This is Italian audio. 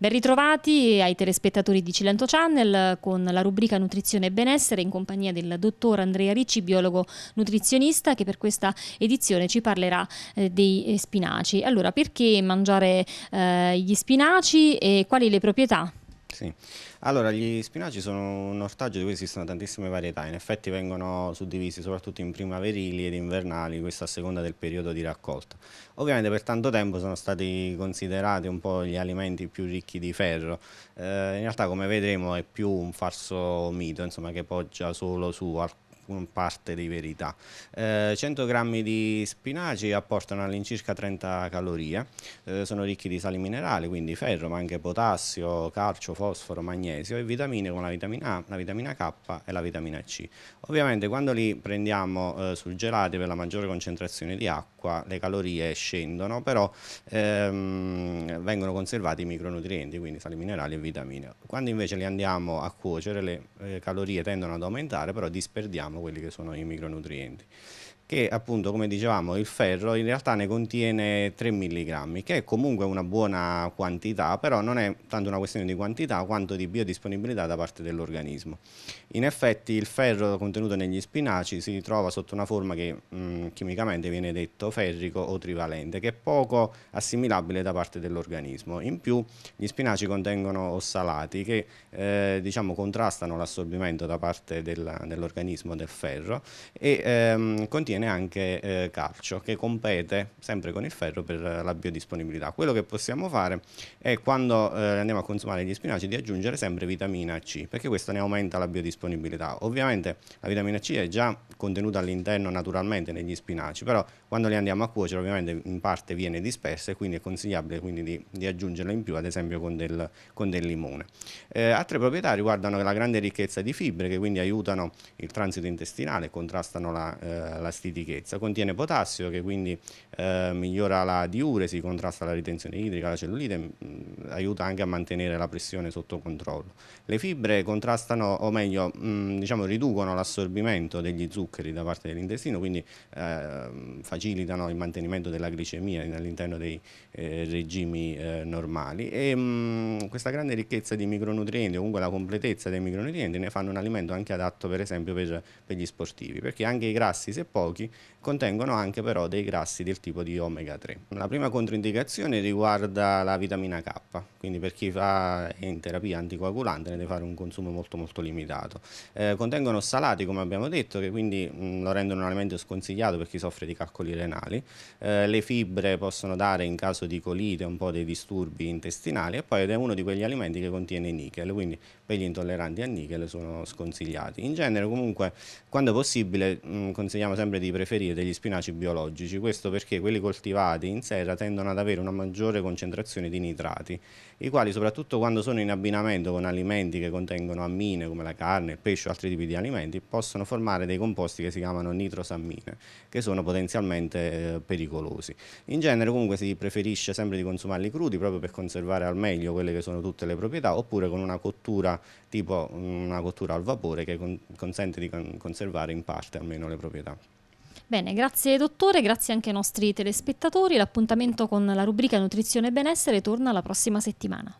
Ben ritrovati ai telespettatori di Cilento Channel con la rubrica Nutrizione e Benessere in compagnia del dottor Andrea Ricci, biologo nutrizionista che per questa edizione ci parlerà eh, dei eh, spinaci. Allora, perché mangiare eh, gli spinaci e quali le proprietà sì. Allora, gli spinaci sono un ortaggio di cui esistono tantissime varietà, in effetti vengono suddivisi soprattutto in primaverili ed invernali, questo a seconda del periodo di raccolta. Ovviamente per tanto tempo sono stati considerati un po' gli alimenti più ricchi di ferro, eh, in realtà come vedremo è più un falso mito, insomma, che poggia solo su alcuni parte di verità. Eh, 100 grammi di spinaci apportano all'incirca 30 calorie, eh, sono ricchi di sali minerali, quindi ferro, ma anche potassio, calcio, fosforo, magnesio e vitamine come la vitamina A, la vitamina K e la vitamina C. Ovviamente quando li prendiamo eh, gelato per la maggiore concentrazione di acqua le calorie scendono, però ehm, vengono conservati i micronutrienti, quindi sali minerali e vitamine. Quando invece li andiamo a cuocere le eh, calorie tendono ad aumentare, però disperdiamo quelli che sono i micronutrienti che appunto come dicevamo il ferro in realtà ne contiene 3 mg che è comunque una buona quantità però non è tanto una questione di quantità quanto di biodisponibilità da parte dell'organismo in effetti il ferro contenuto negli spinaci si trova sotto una forma che mh, mm, chimicamente viene detto ferrico o trivalente che è poco assimilabile da parte dell'organismo in più gli spinaci contengono ossalati che eh, diciamo contrastano l'assorbimento da parte dell'organismo del ferro e ehm, contiene contiene anche eh, calcio che compete sempre con il ferro per la biodisponibilità. Quello che possiamo fare è quando eh, andiamo a consumare gli spinaci di aggiungere sempre vitamina C perché questo ne aumenta la biodisponibilità. Ovviamente la vitamina C è già contenuta all'interno naturalmente negli spinaci però quando li andiamo a cuocere ovviamente in parte viene dispersa e quindi è consigliabile quindi di, di aggiungerlo in più ad esempio con del, con del limone. Eh, altre proprietà riguardano la grande ricchezza di fibre che quindi aiutano il transito intestinale, contrastano la, eh, la stil stitichezza. Contiene potassio che quindi eh, migliora la diuresi, contrasta la ritenzione idrica, la cellulite, mh, mm, aiuta anche a mantenere la pressione sotto controllo. Le fibre contrastano, o meglio, mh, mm, diciamo, riducono l'assorbimento degli zuccheri da parte dell'intestino, quindi eh, facilitano il mantenimento della glicemia all'interno dei eh, regimi eh, normali. E mh, mm, questa grande ricchezza di micronutrienti, o comunque la completezza dei micronutrienti, ne fanno un alimento anche adatto per esempio per, per gli sportivi, perché anche i grassi se pochi pochi, contengono anche però dei grassi del tipo di omega 3. La prima controindicazione riguarda la vitamina K, quindi per chi fa in terapia anticoagulante ne deve fare un consumo molto molto limitato. Eh, contengono salati come abbiamo detto che quindi mh, mm, lo rendono un alimento sconsigliato per chi soffre di calcoli renali, eh, le fibre possono dare in caso di colite un po' dei disturbi intestinali e poi ed è uno di quegli alimenti che contiene nickel, quindi per gli intolleranti al nickel sono sconsigliati. In genere comunque quando è possibile mh, mm, consigliamo sempre di di preferire degli spinaci biologici, questo perché quelli coltivati in serra tendono ad avere una maggiore concentrazione di nitrati, i quali soprattutto quando sono in abbinamento con alimenti che contengono ammine come la carne, il pesce o altri tipi di alimenti, possono formare dei composti che si chiamano nitrosammine, che sono potenzialmente eh, pericolosi. In genere comunque si preferisce sempre di consumarli crudi proprio per conservare al meglio quelle che sono tutte le proprietà, oppure con una cottura tipo una cottura al vapore che con consente di con conservare in parte almeno le proprietà. Bene, grazie dottore, grazie anche ai nostri telespettatori. L'appuntamento con la rubrica Nutrizione e Benessere torna la prossima settimana.